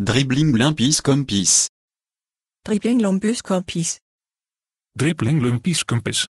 Dribbling Lumpis comme pis. Dribbling Lumpis comme pis. Dribbling Lumpis comme pis.